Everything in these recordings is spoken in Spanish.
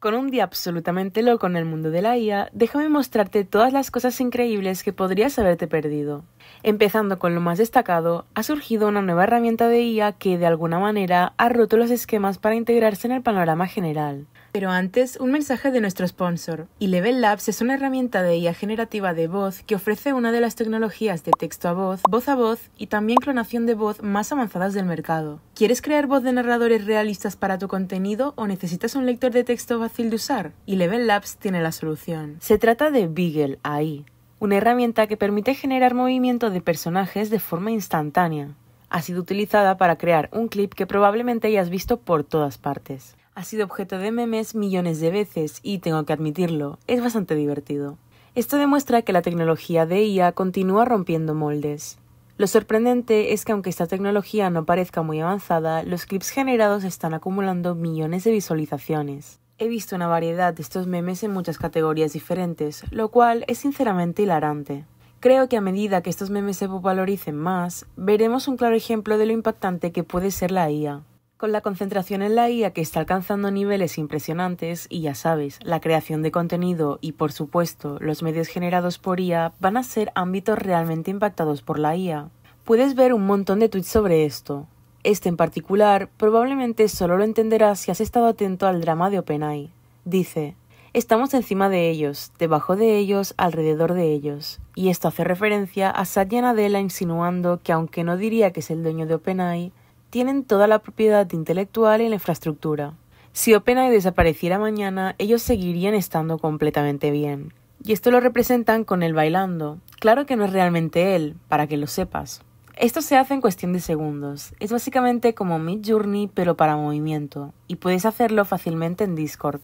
Con un día absolutamente loco en el mundo de la IA, déjame mostrarte todas las cosas increíbles que podrías haberte perdido. Empezando con lo más destacado, ha surgido una nueva herramienta de IA que, de alguna manera, ha roto los esquemas para integrarse en el panorama general. Pero antes, un mensaje de nuestro sponsor. Level Labs es una herramienta de IA generativa de voz que ofrece una de las tecnologías de texto a voz, voz a voz y también clonación de voz más avanzadas del mercado. ¿Quieres crear voz de narradores realistas para tu contenido o necesitas un lector de texto fácil de usar? Level Labs tiene la solución. Se trata de Beagle AI, una herramienta que permite generar movimiento de personajes de forma instantánea ha sido utilizada para crear un clip que probablemente hayas visto por todas partes ha sido objeto de memes millones de veces y, tengo que admitirlo, es bastante divertido. Esto demuestra que la tecnología de IA continúa rompiendo moldes. Lo sorprendente es que aunque esta tecnología no parezca muy avanzada, los clips generados están acumulando millones de visualizaciones. He visto una variedad de estos memes en muchas categorías diferentes, lo cual es sinceramente hilarante. Creo que a medida que estos memes se popularicen más, veremos un claro ejemplo de lo impactante que puede ser la IA. Con la concentración en la IA que está alcanzando niveles impresionantes, y ya sabes, la creación de contenido y, por supuesto, los medios generados por IA van a ser ámbitos realmente impactados por la IA. Puedes ver un montón de tweets sobre esto. Este en particular probablemente solo lo entenderás si has estado atento al drama de OpenAI. Dice, Estamos encima de ellos, debajo de ellos, alrededor de ellos. Y esto hace referencia a Satya Nadella insinuando que aunque no diría que es el dueño de OpenAI, tienen toda la propiedad intelectual y la infraestructura. Si OpenAI desapareciera mañana, ellos seguirían estando completamente bien. Y esto lo representan con él bailando. Claro que no es realmente él, para que lo sepas. Esto se hace en cuestión de segundos. Es básicamente como Mid Journey, pero para movimiento, y puedes hacerlo fácilmente en Discord.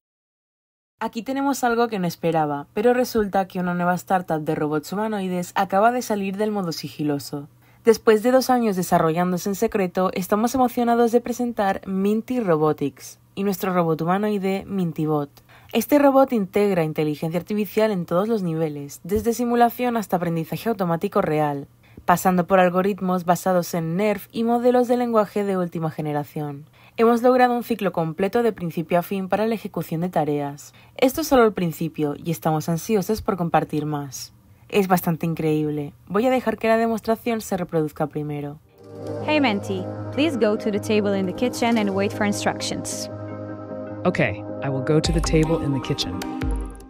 Aquí tenemos algo que no esperaba, pero resulta que una nueva startup de robots humanoides acaba de salir del modo sigiloso. Después de dos años desarrollándose en secreto, estamos emocionados de presentar Minty Robotics y nuestro robot humanoide MintyBot. Este robot integra inteligencia artificial en todos los niveles, desde simulación hasta aprendizaje automático real, pasando por algoritmos basados en NERF y modelos de lenguaje de última generación. Hemos logrado un ciclo completo de principio a fin para la ejecución de tareas. Esto es solo el principio y estamos ansiosos por compartir más. Es bastante increíble. Voy a dejar que la demostración se reproduzca primero. Hey please go to the table in the kitchen and wait for instructions. Okay, I will go to the table in the kitchen.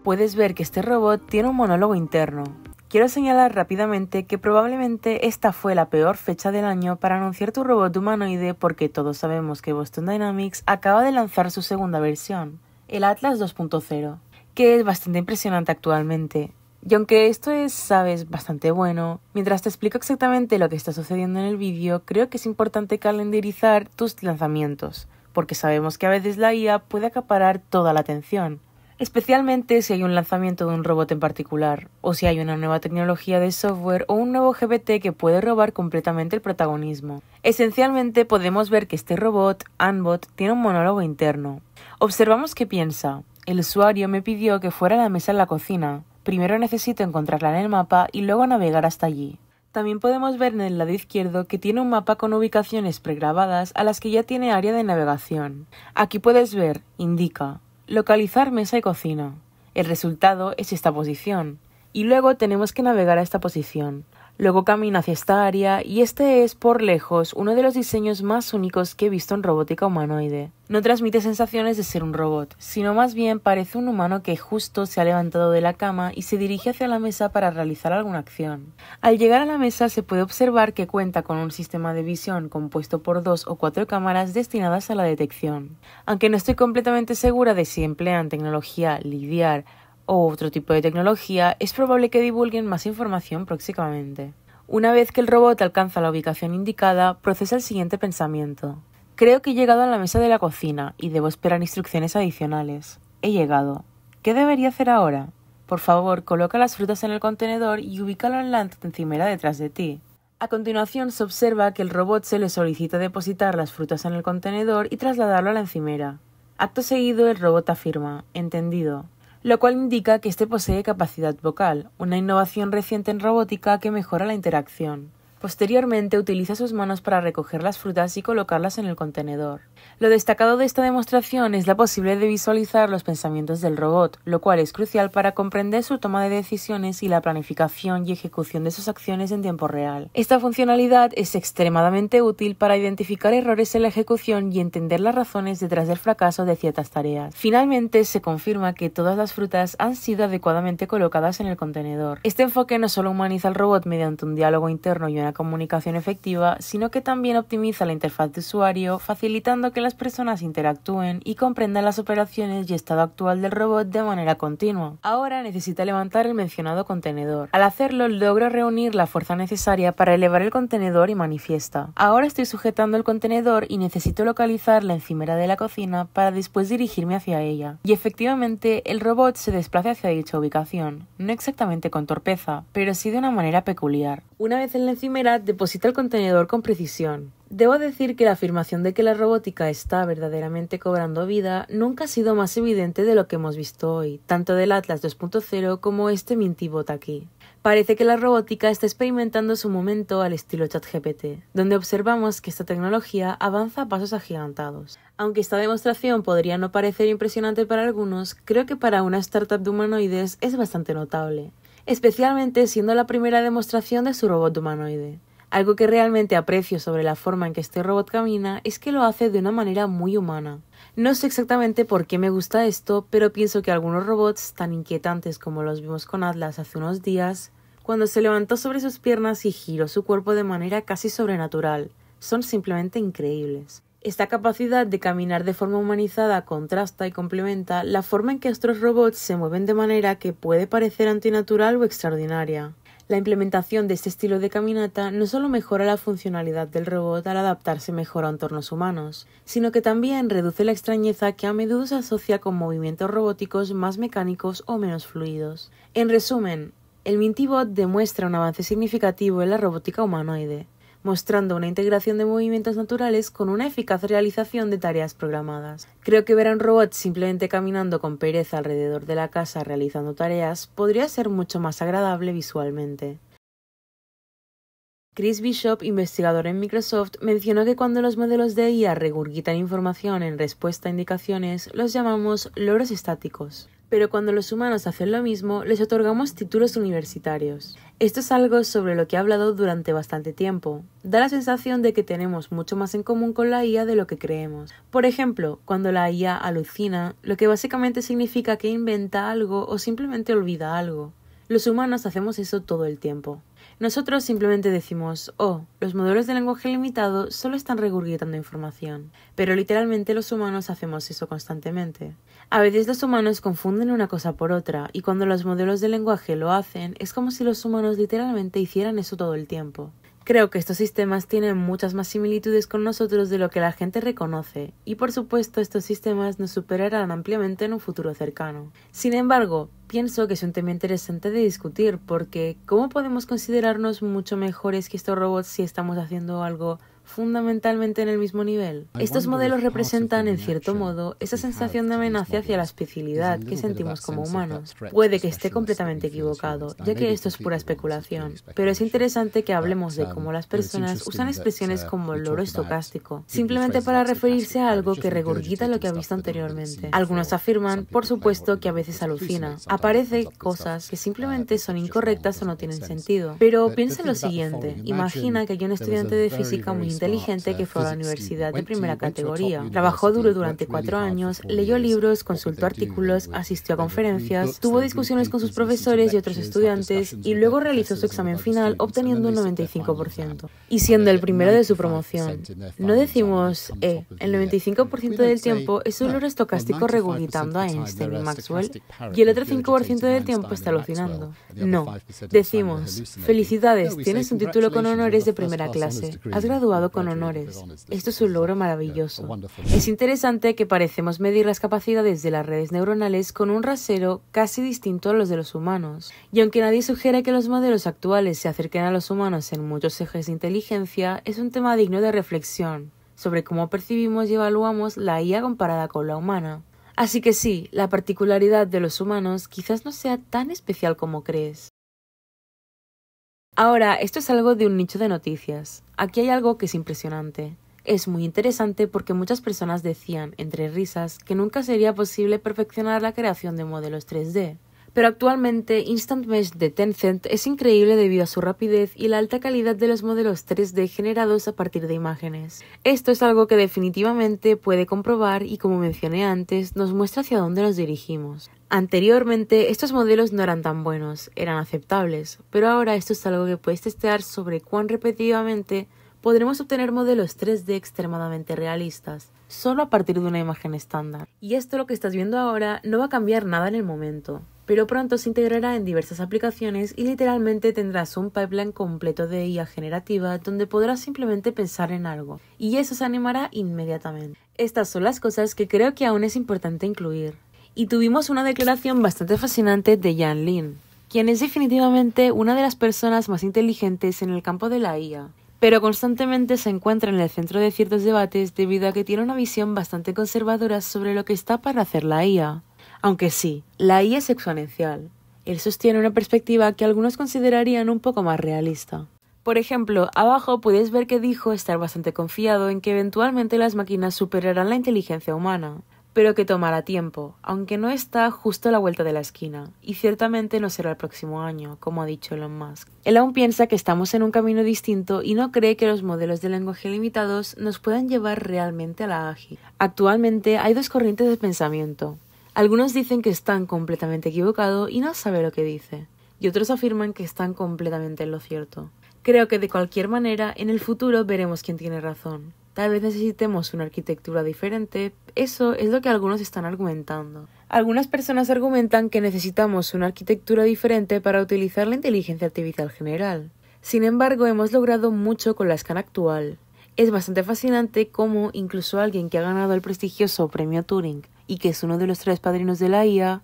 Puedes ver que este robot tiene un monólogo interno. Quiero señalar rápidamente que probablemente esta fue la peor fecha del año para anunciar tu robot humanoide porque todos sabemos que Boston Dynamics acaba de lanzar su segunda versión, el Atlas 2.0, que es bastante impresionante actualmente. Y aunque esto es, sabes, bastante bueno, mientras te explico exactamente lo que está sucediendo en el vídeo, creo que es importante calendarizar tus lanzamientos, porque sabemos que a veces la IA puede acaparar toda la atención, especialmente si hay un lanzamiento de un robot en particular, o si hay una nueva tecnología de software o un nuevo GPT que puede robar completamente el protagonismo. Esencialmente podemos ver que este robot, Anbot, tiene un monólogo interno. Observamos qué piensa, el usuario me pidió que fuera a la mesa en la cocina, Primero necesito encontrarla en el mapa y luego navegar hasta allí. También podemos ver en el lado izquierdo que tiene un mapa con ubicaciones pregrabadas a las que ya tiene área de navegación. Aquí puedes ver, indica, localizar mesa y cocina. El resultado es esta posición. Y luego tenemos que navegar a esta posición. Luego camina hacia esta área y este es, por lejos, uno de los diseños más únicos que he visto en robótica humanoide. No transmite sensaciones de ser un robot, sino más bien parece un humano que justo se ha levantado de la cama y se dirige hacia la mesa para realizar alguna acción. Al llegar a la mesa se puede observar que cuenta con un sistema de visión compuesto por dos o cuatro cámaras destinadas a la detección. Aunque no estoy completamente segura de si emplean tecnología lidiar o otro tipo de tecnología, es probable que divulguen más información próximamente. Una vez que el robot alcanza la ubicación indicada, procesa el siguiente pensamiento. Creo que he llegado a la mesa de la cocina y debo esperar instrucciones adicionales. He llegado. ¿Qué debería hacer ahora? Por favor, coloca las frutas en el contenedor y ubícalo en la encimera detrás de ti. A continuación se observa que el robot se le solicita depositar las frutas en el contenedor y trasladarlo a la encimera. Acto seguido el robot afirma, entendido, lo cual indica que este posee capacidad vocal, una innovación reciente en robótica que mejora la interacción. Posteriormente utiliza sus manos para recoger las frutas y colocarlas en el contenedor. Lo destacado de esta demostración es la posibilidad de visualizar los pensamientos del robot, lo cual es crucial para comprender su toma de decisiones y la planificación y ejecución de sus acciones en tiempo real. Esta funcionalidad es extremadamente útil para identificar errores en la ejecución y entender las razones detrás del fracaso de ciertas tareas. Finalmente, se confirma que todas las frutas han sido adecuadamente colocadas en el contenedor. Este enfoque no solo humaniza al robot mediante un diálogo interno y una comunicación efectiva, sino que también optimiza la interfaz de usuario, facilitando que las personas interactúen y comprendan las operaciones y estado actual del robot de manera continua. Ahora necesita levantar el mencionado contenedor. Al hacerlo, logra reunir la fuerza necesaria para elevar el contenedor y manifiesta. Ahora estoy sujetando el contenedor y necesito localizar la encimera de la cocina para después dirigirme hacia ella. Y efectivamente, el robot se desplaza hacia dicha ubicación, no exactamente con torpeza, pero sí de una manera peculiar. Una vez en la encimera, deposita el contenedor con precisión. Debo decir que la afirmación de que la robótica está verdaderamente cobrando vida nunca ha sido más evidente de lo que hemos visto hoy, tanto del Atlas 2.0 como este Mintibot aquí. Parece que la robótica está experimentando su momento al estilo ChatGPT, donde observamos que esta tecnología avanza a pasos agigantados. Aunque esta demostración podría no parecer impresionante para algunos, creo que para una startup de humanoides es bastante notable especialmente siendo la primera demostración de su robot humanoide. Algo que realmente aprecio sobre la forma en que este robot camina es que lo hace de una manera muy humana. No sé exactamente por qué me gusta esto, pero pienso que algunos robots tan inquietantes como los vimos con Atlas hace unos días, cuando se levantó sobre sus piernas y giró su cuerpo de manera casi sobrenatural, son simplemente increíbles. Esta capacidad de caminar de forma humanizada contrasta y complementa la forma en que estos robots se mueven de manera que puede parecer antinatural o extraordinaria. La implementación de este estilo de caminata no solo mejora la funcionalidad del robot al adaptarse mejor a entornos humanos, sino que también reduce la extrañeza que a menudo se asocia con movimientos robóticos más mecánicos o menos fluidos. En resumen, el Mintybot demuestra un avance significativo en la robótica humanoide, mostrando una integración de movimientos naturales con una eficaz realización de tareas programadas. Creo que ver a un robot simplemente caminando con pereza alrededor de la casa realizando tareas podría ser mucho más agradable visualmente. Chris Bishop, investigador en Microsoft, mencionó que cuando los modelos de IA regurgitan información en respuesta a indicaciones, los llamamos loros estáticos pero cuando los humanos hacen lo mismo, les otorgamos títulos universitarios. Esto es algo sobre lo que he hablado durante bastante tiempo. Da la sensación de que tenemos mucho más en común con la IA de lo que creemos. Por ejemplo, cuando la IA alucina, lo que básicamente significa que inventa algo o simplemente olvida algo. Los humanos hacemos eso todo el tiempo. Nosotros simplemente decimos, oh, los modelos de lenguaje limitado solo están regurgitando información. Pero literalmente los humanos hacemos eso constantemente. A veces los humanos confunden una cosa por otra, y cuando los modelos de lenguaje lo hacen, es como si los humanos literalmente hicieran eso todo el tiempo. Creo que estos sistemas tienen muchas más similitudes con nosotros de lo que la gente reconoce, y por supuesto estos sistemas nos superarán ampliamente en un futuro cercano. Sin embargo, pienso que es un tema interesante de discutir, porque ¿cómo podemos considerarnos mucho mejores que estos robots si estamos haciendo algo fundamentalmente en el mismo nivel. Estos modelos representan, en cierto modo, esa sensación de amenaza hacia la especialidad que sentimos como humanos. Puede que esté completamente equivocado, ya que esto es pura especulación, pero es interesante que hablemos de cómo las personas usan uh, expresiones como el loro estocástico, simplemente para referirse a algo que regurgita lo que ha visto anteriormente. Algunos afirman, por supuesto, que a veces alucina. Aparece cosas que simplemente son incorrectas o no tienen sentido. Pero piensa lo siguiente. Imagina que hay un estudiante de física muy inteligente que fue a la universidad de primera categoría. Trabajó duro durante cuatro años, leyó libros, consultó artículos, asistió a conferencias, tuvo discusiones con sus profesores y otros estudiantes y luego realizó su examen final obteniendo un 95% y siendo el primero de su promoción. No decimos eh, el 95% del tiempo es un error estocástico regurgitando a Einstein y Maxwell y el otro 5% del tiempo está alucinando. No, decimos, felicidades, tienes un título con honores de primera clase, has graduado con honores. Esto es un logro maravilloso. Es interesante que parecemos medir las capacidades de las redes neuronales con un rasero casi distinto a los de los humanos. Y aunque nadie sugiere que los modelos actuales se acerquen a los humanos en muchos ejes de inteligencia, es un tema digno de reflexión sobre cómo percibimos y evaluamos la IA comparada con la humana. Así que sí, la particularidad de los humanos quizás no sea tan especial como crees. Ahora, esto es algo de un nicho de noticias. Aquí hay algo que es impresionante. Es muy interesante porque muchas personas decían, entre risas, que nunca sería posible perfeccionar la creación de modelos 3D pero actualmente Instant Mesh de Tencent es increíble debido a su rapidez y la alta calidad de los modelos 3D generados a partir de imágenes. Esto es algo que definitivamente puede comprobar y como mencioné antes, nos muestra hacia dónde nos dirigimos. Anteriormente estos modelos no eran tan buenos, eran aceptables, pero ahora esto es algo que puedes testear sobre cuán repetitivamente podremos obtener modelos 3D extremadamente realistas, solo a partir de una imagen estándar. Y esto lo que estás viendo ahora no va a cambiar nada en el momento, pero pronto se integrará en diversas aplicaciones y literalmente tendrás un pipeline completo de IA generativa donde podrás simplemente pensar en algo, y eso se animará inmediatamente. Estas son las cosas que creo que aún es importante incluir. Y tuvimos una declaración bastante fascinante de Jan Lin, quien es definitivamente una de las personas más inteligentes en el campo de la IA pero constantemente se encuentra en el centro de ciertos debates debido a que tiene una visión bastante conservadora sobre lo que está para hacer la IA. Aunque sí, la I es exponencial. Él sostiene una perspectiva que algunos considerarían un poco más realista. Por ejemplo, abajo puedes ver que dijo estar bastante confiado en que eventualmente las máquinas superarán la inteligencia humana, pero que tomará tiempo, aunque no está justo a la vuelta de la esquina, y ciertamente no será el próximo año, como ha dicho Elon Musk. Él aún piensa que estamos en un camino distinto y no cree que los modelos de lenguaje limitados nos puedan llevar realmente a la AGI. Actualmente hay dos corrientes de pensamiento, algunos dicen que están completamente equivocados y no sabe lo que dice, y otros afirman que están completamente en lo cierto. Creo que de cualquier manera, en el futuro veremos quién tiene razón. Tal vez necesitemos una arquitectura diferente, eso es lo que algunos están argumentando. Algunas personas argumentan que necesitamos una arquitectura diferente para utilizar la inteligencia artificial general. Sin embargo, hemos logrado mucho con la escala actual. Es bastante fascinante cómo incluso alguien que ha ganado el prestigioso premio Turing y que es uno de los tres padrinos de la IA,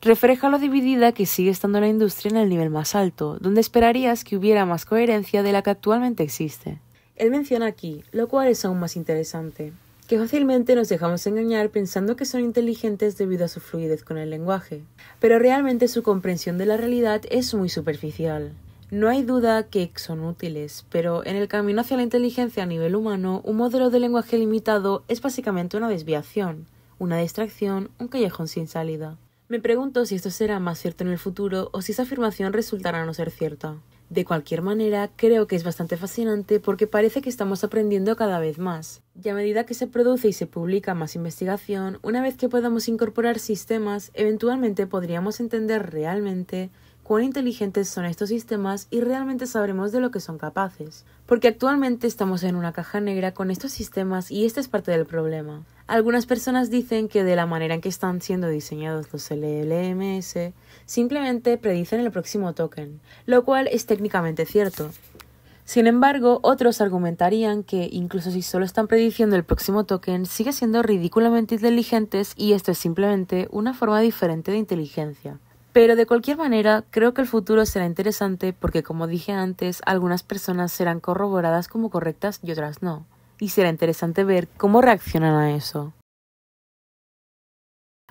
refleja lo dividida que sigue estando la industria en el nivel más alto, donde esperarías que hubiera más coherencia de la que actualmente existe. Él menciona aquí, lo cual es aún más interesante, que fácilmente nos dejamos engañar pensando que son inteligentes debido a su fluidez con el lenguaje, pero realmente su comprensión de la realidad es muy superficial. No hay duda que son útiles, pero en el camino hacia la inteligencia a nivel humano, un modelo de lenguaje limitado es básicamente una desviación, una distracción, un callejón sin salida. Me pregunto si esto será más cierto en el futuro o si esa afirmación resultará no ser cierta. De cualquier manera, creo que es bastante fascinante porque parece que estamos aprendiendo cada vez más. Y a medida que se produce y se publica más investigación, una vez que podamos incorporar sistemas, eventualmente podríamos entender realmente cuán inteligentes son estos sistemas y realmente sabremos de lo que son capaces. Porque actualmente estamos en una caja negra con estos sistemas y esta es parte del problema. Algunas personas dicen que de la manera en que están siendo diseñados los LLMS, simplemente predicen el próximo token, lo cual es técnicamente cierto. Sin embargo, otros argumentarían que incluso si solo están prediciendo el próximo token, sigue siendo ridículamente inteligentes y esto es simplemente una forma diferente de inteligencia. Pero de cualquier manera, creo que el futuro será interesante porque, como dije antes, algunas personas serán corroboradas como correctas y otras no. Y será interesante ver cómo reaccionan a eso.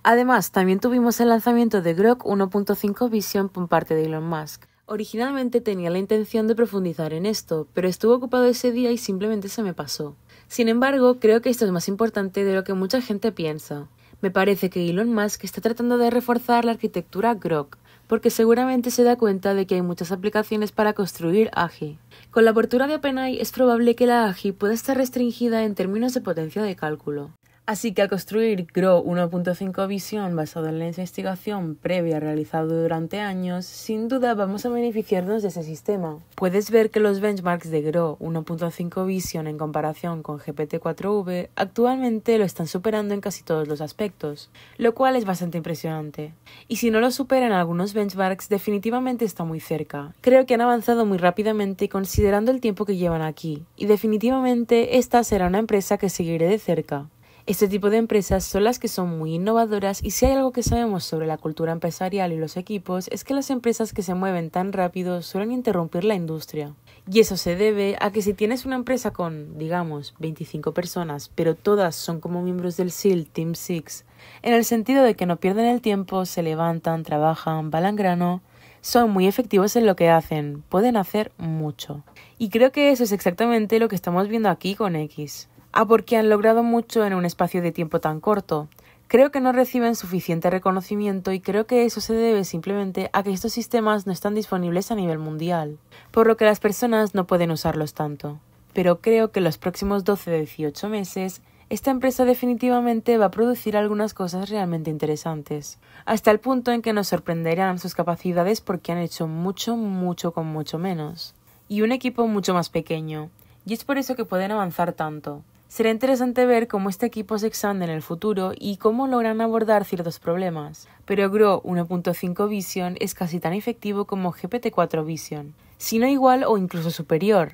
Además, también tuvimos el lanzamiento de Grok 1.5 Vision por parte de Elon Musk. Originalmente tenía la intención de profundizar en esto, pero estuve ocupado ese día y simplemente se me pasó. Sin embargo, creo que esto es más importante de lo que mucha gente piensa. Me parece que Elon Musk está tratando de reforzar la arquitectura Grok, porque seguramente se da cuenta de que hay muchas aplicaciones para construir AGI. Con la apertura de OpenAI es probable que la AGI pueda estar restringida en términos de potencia de cálculo. Así que al construir GROW 1.5 Vision basado en la investigación previa realizada durante años, sin duda vamos a beneficiarnos de ese sistema. Puedes ver que los benchmarks de GROW 1.5 Vision en comparación con GPT-4V actualmente lo están superando en casi todos los aspectos, lo cual es bastante impresionante. Y si no lo superan algunos benchmarks, definitivamente está muy cerca. Creo que han avanzado muy rápidamente considerando el tiempo que llevan aquí, y definitivamente esta será una empresa que seguiré de cerca. Este tipo de empresas son las que son muy innovadoras y si hay algo que sabemos sobre la cultura empresarial y los equipos es que las empresas que se mueven tan rápido suelen interrumpir la industria. Y eso se debe a que si tienes una empresa con, digamos, 25 personas, pero todas son como miembros del SEAL Team 6, en el sentido de que no pierden el tiempo, se levantan, trabajan, balan grano, son muy efectivos en lo que hacen, pueden hacer mucho. Y creo que eso es exactamente lo que estamos viendo aquí con X a porque han logrado mucho en un espacio de tiempo tan corto. Creo que no reciben suficiente reconocimiento y creo que eso se debe simplemente a que estos sistemas no están disponibles a nivel mundial, por lo que las personas no pueden usarlos tanto. Pero creo que en los próximos 12-18 meses esta empresa definitivamente va a producir algunas cosas realmente interesantes, hasta el punto en que nos sorprenderán sus capacidades porque han hecho mucho, mucho con mucho menos, y un equipo mucho más pequeño, y es por eso que pueden avanzar tanto. Será interesante ver cómo este equipo se expande en el futuro y cómo logran abordar ciertos problemas, pero GRO 1.5 Vision es casi tan efectivo como GPT-4 Vision, si no igual o incluso superior.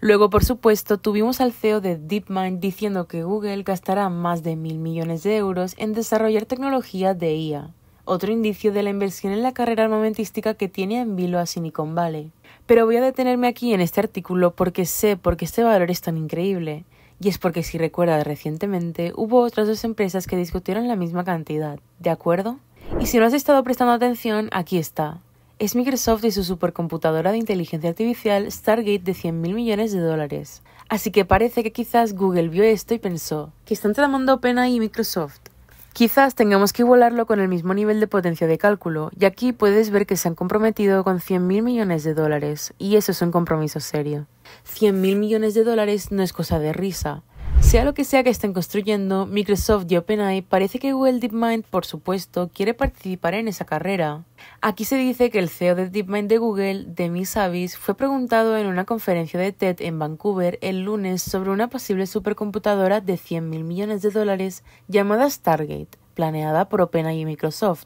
Luego, por supuesto, tuvimos al CEO de DeepMind diciendo que Google gastará más de mil millones de euros en desarrollar tecnología de IA, otro indicio de la inversión en la carrera armamentística que tiene en vilo a Silicon Valley. Pero voy a detenerme aquí en este artículo porque sé por qué este valor es tan increíble. Y es porque si recuerdas recientemente hubo otras dos empresas que discutieron la misma cantidad, ¿de acuerdo? Y si no has estado prestando atención, aquí está. Es Microsoft y su supercomputadora de inteligencia artificial Stargate de 100.000 millones de dólares. Así que parece que quizás Google vio esto y pensó que están tramando pena y Microsoft. Quizás tengamos que igualarlo con el mismo nivel de potencia de cálculo, y aquí puedes ver que se han comprometido con 100.000 millones de dólares, y eso es un compromiso serio. 100.000 millones de dólares no es cosa de risa. Sea lo que sea que estén construyendo, Microsoft y OpenAI parece que Google DeepMind, por supuesto, quiere participar en esa carrera. Aquí se dice que el CEO de DeepMind de Google, Demi Savis, fue preguntado en una conferencia de TED en Vancouver el lunes sobre una posible supercomputadora de 100.000 millones de dólares llamada Stargate, planeada por OpenAI y Microsoft.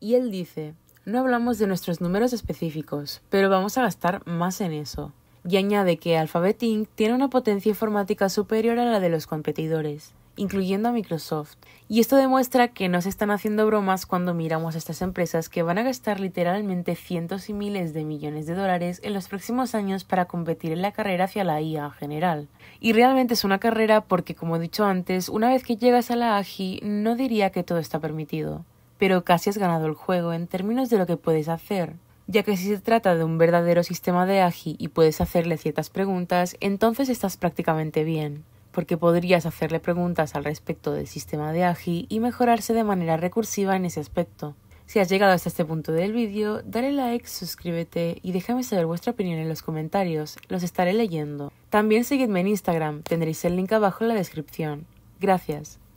Y él dice, no hablamos de nuestros números específicos, pero vamos a gastar más en eso y añade que Alphabet Inc. tiene una potencia informática superior a la de los competidores, incluyendo a Microsoft, y esto demuestra que no se están haciendo bromas cuando miramos a estas empresas que van a gastar literalmente cientos y miles de millones de dólares en los próximos años para competir en la carrera hacia la IA general. Y realmente es una carrera porque, como he dicho antes, una vez que llegas a la AGI no diría que todo está permitido, pero casi has ganado el juego en términos de lo que puedes hacer, ya que si se trata de un verdadero sistema de AGI y puedes hacerle ciertas preguntas, entonces estás prácticamente bien, porque podrías hacerle preguntas al respecto del sistema de AGI y mejorarse de manera recursiva en ese aspecto. Si has llegado hasta este punto del vídeo, dale like, suscríbete y déjame saber vuestra opinión en los comentarios, los estaré leyendo. También seguidme en Instagram, tendréis el link abajo en la descripción. Gracias.